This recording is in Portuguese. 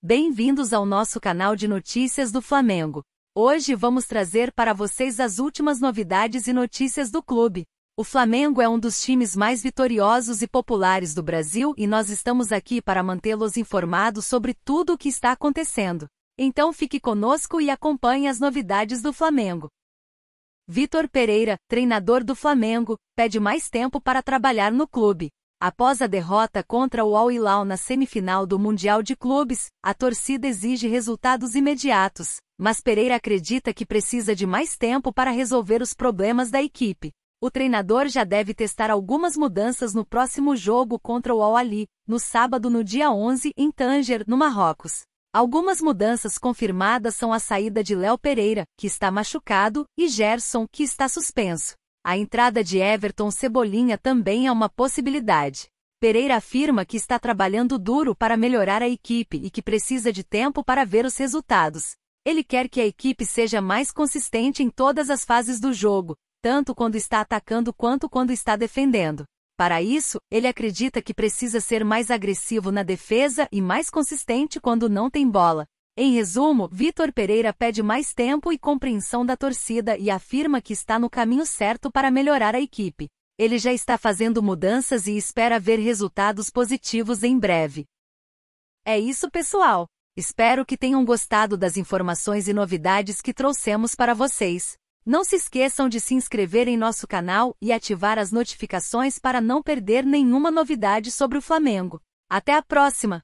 Bem-vindos ao nosso canal de notícias do Flamengo. Hoje vamos trazer para vocês as últimas novidades e notícias do clube. O Flamengo é um dos times mais vitoriosos e populares do Brasil e nós estamos aqui para mantê-los informados sobre tudo o que está acontecendo. Então fique conosco e acompanhe as novidades do Flamengo. Vitor Pereira, treinador do Flamengo, pede mais tempo para trabalhar no clube. Após a derrota contra o Al Hilal na semifinal do Mundial de Clubes, a torcida exige resultados imediatos, mas Pereira acredita que precisa de mais tempo para resolver os problemas da equipe. O treinador já deve testar algumas mudanças no próximo jogo contra o Al Ali, no sábado no dia 11 em Tanger, no Marrocos. Algumas mudanças confirmadas são a saída de Léo Pereira, que está machucado, e Gerson, que está suspenso. A entrada de Everton Cebolinha também é uma possibilidade. Pereira afirma que está trabalhando duro para melhorar a equipe e que precisa de tempo para ver os resultados. Ele quer que a equipe seja mais consistente em todas as fases do jogo, tanto quando está atacando quanto quando está defendendo. Para isso, ele acredita que precisa ser mais agressivo na defesa e mais consistente quando não tem bola. Em resumo, Vitor Pereira pede mais tempo e compreensão da torcida e afirma que está no caminho certo para melhorar a equipe. Ele já está fazendo mudanças e espera ver resultados positivos em breve. É isso, pessoal. Espero que tenham gostado das informações e novidades que trouxemos para vocês. Não se esqueçam de se inscrever em nosso canal e ativar as notificações para não perder nenhuma novidade sobre o Flamengo. Até a próxima!